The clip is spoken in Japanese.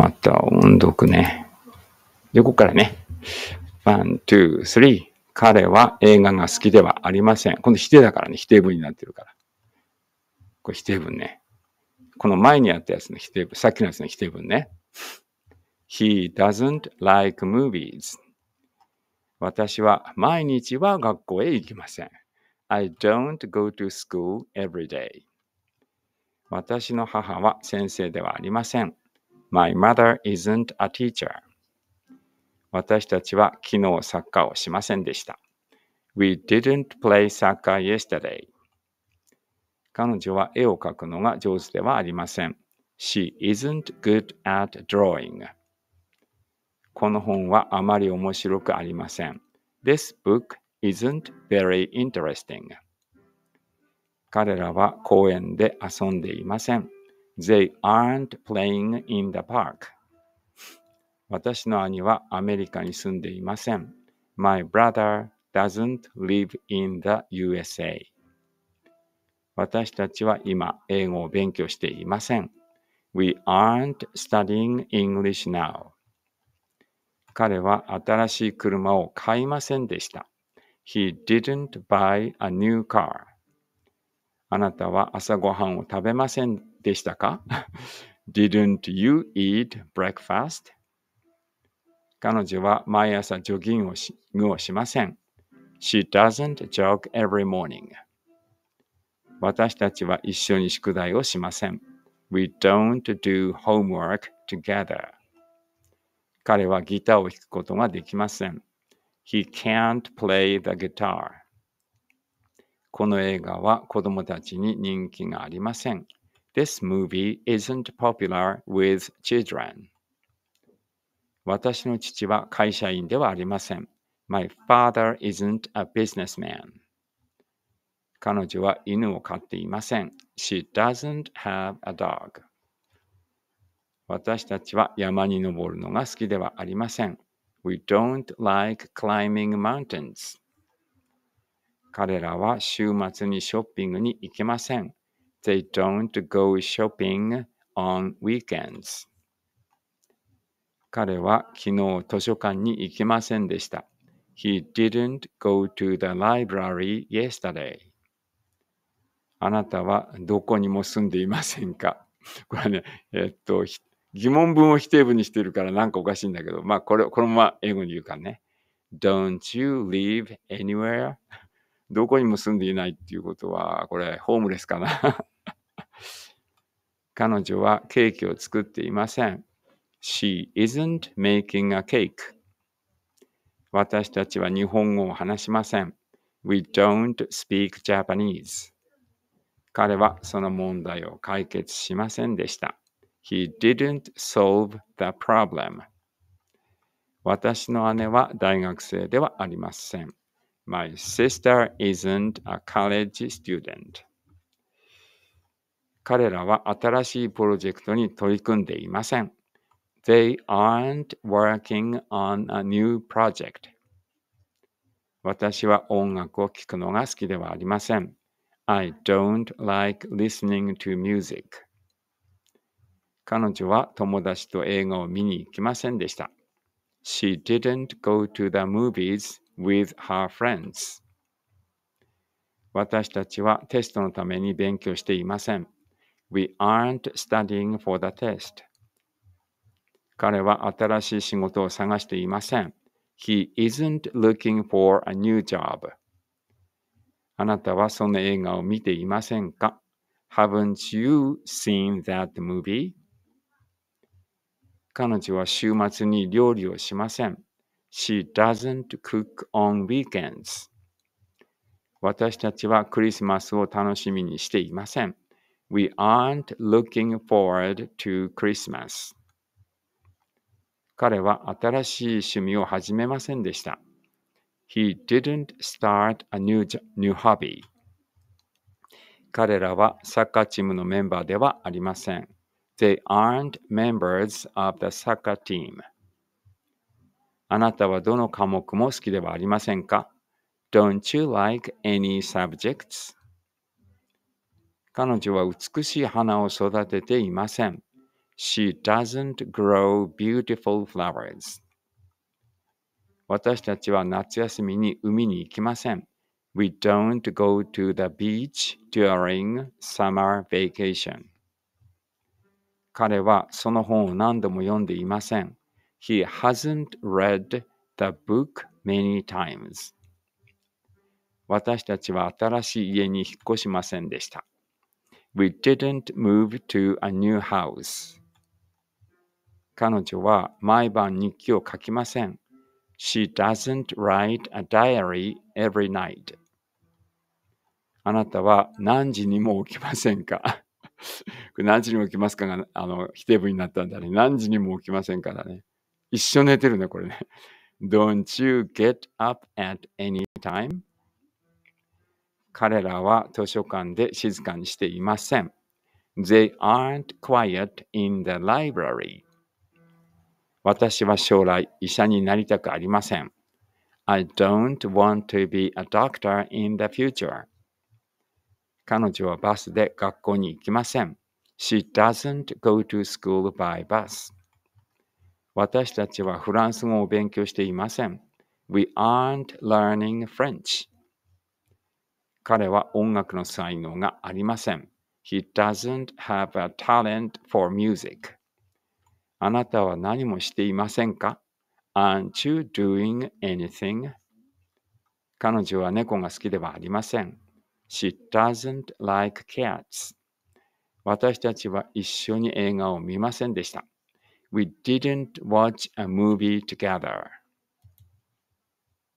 また音読ね。横からね。1、2、3。彼は映画が好きではありません。今度否定だからね。否定文になってるから。これ否定文ね。この前にあったやつの否定文。さっきのやつの否定文ね。He doesn't like movies. 私は毎日は学校へ行きません。I don't go to school every day. 私の母は先生ではありません。My mother isn't a teacher. 私たちは昨日サッカーをしませんでした。We didn't play soccer yesterday. 彼女は絵を描くのが上手ではありません。She isn't good at drawing. この本はあまり面白くありません。This book isn't very interesting. 彼らは公園で遊んでいません。They aren't playing in the park. 私の兄はアメリカに住んでいません。My brother doesn't live in the USA. 私たちは今、英語を勉強していません。We aren't studying English now. 彼は新しい車を買いませんでした。He didn't buy a new car. あなたは朝ごはんを食べませんでしたか ?Didn't you eat breakfast? 彼女は毎朝ジョギングをしをしません。She doesn't jog every morning. 私たちは一緒に宿題をしません。We don't do homework together. 彼はギターを弾くことができません。He can't play the guitar. この映画は子供たちに人気がありません。This movie isn't popular with children. 私の父は会社員ではありません。My father isn't a businessman. 彼女は犬を飼っていません。She doesn't have a dog. 私たちは山に登るのが好きではありません。We don't like climbing mountains. 彼らは週末にショッピングに行けません。They don't go shopping on weekends. 彼は昨日図書館に行きませんでした。He didn't go to the library yesterday. あなたはどこにも住んでいませんか これはね、えっと、疑問文を否定文にしているからなんかおかしいんだけど、まあこれ、このまま英語に言うからね。Don't you live anywhere? どこにも住んでいないっていうことは、これ、ホームレスかな 彼女はケーキを作っていません。She isn't making a cake. 私たちは日本語を話しません。We don't speak Japanese. 彼はその問題を解決しませんでした。He didn't solve the problem. 私の姉は大学生ではありません。My sister isn't a college student. 彼らは新しいプロジェクトに取り組んでいません。They aren't working on a new project. 私は音楽を聴くのが好きではありません。I don't like listening to music. 彼女は友達と映画を見に行きませんでした。She didn't go to the movies with her friends 私たちはテストのために勉強していません。We aren't studying for the test. 彼は新しい仕事を探していません。He isn't looking for a new job. あなたはその映画を見ていませんか ?Haven't you seen that movie? 彼女は週末に料理をしません。She doesn't cook on weekends. 私たちはクリスマスを楽しみにしていません。We aren't looking forward to Christmas. 彼は新しい趣味を始めませんでした。He didn't start a new, new hobby. 彼らはサッカーチームのメンバーではありません。They aren't members of the soccer team. あなたはどの科目も好きではありませんか ?Don't you like any subjects? 彼女は美しい花を育てていません。She doesn't grow beautiful flowers. 私たちは夏休みに海に行きません。We don't go to the beach during summer vacation. 彼はその本を何度も読んでいません。He hasn't read the book many times. 私たちは新しい家に引っ越しませんでした。We didn't move to a new house. 彼女は毎晩日記を書きません。She doesn't write a diary every night. あなたは何時にも起きませんか 何時にも起きますかがあの否定文になったんだね。何時にも起きませんからね。一緒寝てるね、これね。Don't you get up at any time? 彼らは図書館で静かにしていません。They aren't quiet in the library. 私は将来医者になりたくありません。I don't want to be a doctor in the future. 彼女はバスで学校に行きません。She doesn't go to school by bus. 私たちはフランス語を勉強していません。We aren't learning French. 彼は音楽の才能がありません。He doesn't have a talent for music. あなたは何もしていませんか ?Aren't you doing anything? 彼女は猫が好きではありません。She doesn't like cats. 私たちは一緒に映画を見ませんでした。we didn't watch a movie together.